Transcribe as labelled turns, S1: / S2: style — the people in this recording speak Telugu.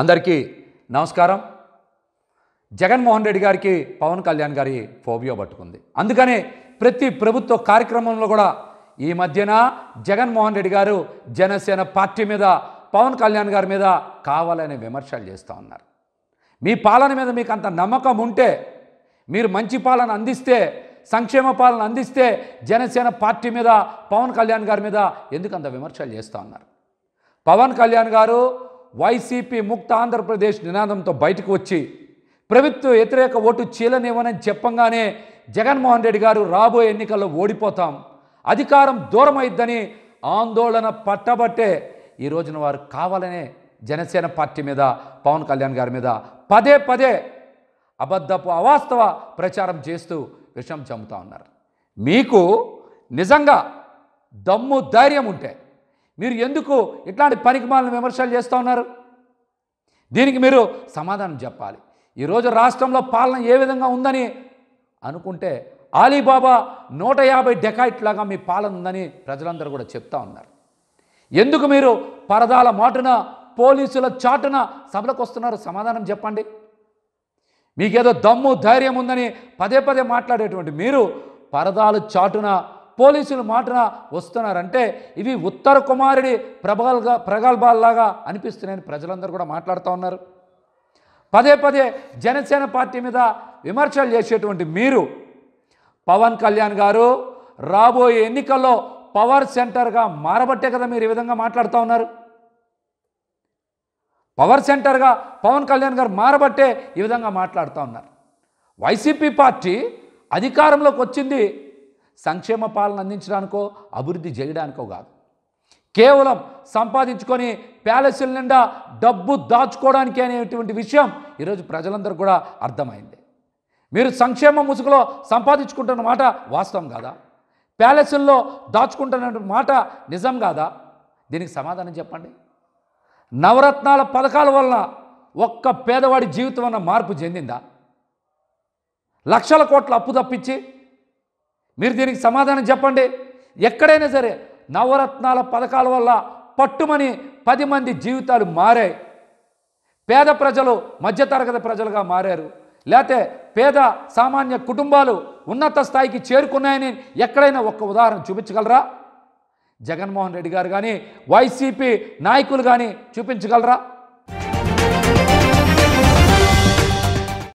S1: అందరికీ నమస్కారం జగన్మోహన్ రెడ్డి గారికి పవన్ కళ్యాణ్ గారి ఫోబియో పట్టుకుంది అందుకనే ప్రతి ప్రభుత్వ కార్యక్రమంలో కూడా ఈ మధ్యన జగన్మోహన్ రెడ్డి గారు జనసేన పార్టీ మీద పవన్ కళ్యాణ్ గారి మీద కావాలనే విమర్శలు చేస్తూ ఉన్నారు మీ పాలన మీద మీకు అంత నమ్మకం ఉంటే మీరు మంచి పాలన అందిస్తే సంక్షేమ పాలన అందిస్తే జనసేన పార్టీ మీద పవన్ కళ్యాణ్ గారి మీద ఎందుకంత విమర్శలు చేస్తూ ఉన్నారు పవన్ కళ్యాణ్ గారు వైసీపీ ముక్త ఆంధ్రప్రదేశ్ నినాదంతో బయటకు వచ్చి ప్రభుత్వ వ్యతిరేక ఓటు చీలనివ్వనని చెప్పంగానే జగన్మోహన్ రెడ్డి గారు రాబోయే ఎన్నికల్లో ఓడిపోతాం అధికారం దూరమైద్దని ఆందోళన పట్టబట్టే ఈ రోజున వారు కావాలనే జనసేన పార్టీ మీద పవన్ కళ్యాణ్ గారి మీద పదే పదే అబద్ధపు అవాస్తవ ప్రచారం చేస్తూ విషం చంపుతా ఉన్నారు మీకు నిజంగా దమ్ము ధైర్యం ఉంటే మీరు ఎందుకు ఇట్లాంటి పనికిమాలను విమర్శలు చేస్తూ ఉన్నారు దీనికి మీరు సమాధానం చెప్పాలి ఈరోజు రాష్ట్రంలో పాలన ఏ విధంగా ఉందని అనుకుంటే ఆలీబాబా నూట యాభై లాగా మీ పాలన ఉందని ప్రజలందరూ కూడా చెప్తా ఉన్నారు ఎందుకు మీరు పరదాల మాటున పోలీసుల చాటున సభలకు వస్తున్నారు సమాధానం చెప్పండి మీకేదో దమ్ము ధైర్యం ఉందని పదే పదే మాట్లాడేటువంటి మీరు పరదాలు చాటున పోలీసులు మాటన వస్తున్నారంటే ఇవి ఉత్తర కుమారుడి ప్రబల్గా ప్రగల్భాల్లాగా అనిపిస్తున్నాయని ప్రజలందరూ కూడా మాట్లాడుతూ ఉన్నారు పదే పదే జనసేన పార్టీ మీద విమర్శలు చేసేటువంటి మీరు పవన్ కళ్యాణ్ గారు రాబోయే ఎన్నికల్లో పవర్ సెంటర్గా మారబట్టే కదా మీరు ఈ విధంగా మాట్లాడుతూ ఉన్నారు పవర్ సెంటర్గా పవన్ కళ్యాణ్ గారు మారబట్టే ఈ విధంగా మాట్లాడుతూ ఉన్నారు వైసీపీ పార్టీ అధికారంలోకి వచ్చింది సంక్షేమ పాలన అందించడానికో అభివృద్ధి చేయడానికో కాదు కేవలం సంపాదించుకొని ప్యాలెస్ల నిండా డబ్బు దాచుకోవడానికి అనేటువంటి విషయం ఈరోజు ప్రజలందరూ కూడా అర్థమైంది మీరు సంక్షేమ ముసుగులో సంపాదించుకుంటున్న మాట వాస్తవం కాదా ప్యాలెస్ల్లో దాచుకుంటున్న మాట నిజం కాదా దీనికి సమాధానం చెప్పండి నవరత్నాల పథకాల వలన ఒక్క పేదవాడి జీవితం అన్న మార్పు చెందిందా లక్షల కోట్ల అప్పు తప్పించి మీరు దీనికి సమాధానం చెప్పండి ఎక్కడైనా సరే నవరత్నాల పథకాల వల్ల పట్టుమని పది మంది జీవితాలు మారాయి పేద ప్రజలు మధ్యతరగతి ప్రజలుగా మారారు లేకపోతే పేద సామాన్య కుటుంబాలు ఉన్నత స్థాయికి చేరుకున్నాయని ఎక్కడైనా ఒక్క ఉదాహరణ చూపించగలరా జగన్మోహన్ రెడ్డి గారు కానీ వైసీపీ నాయకులు కానీ చూపించగలరా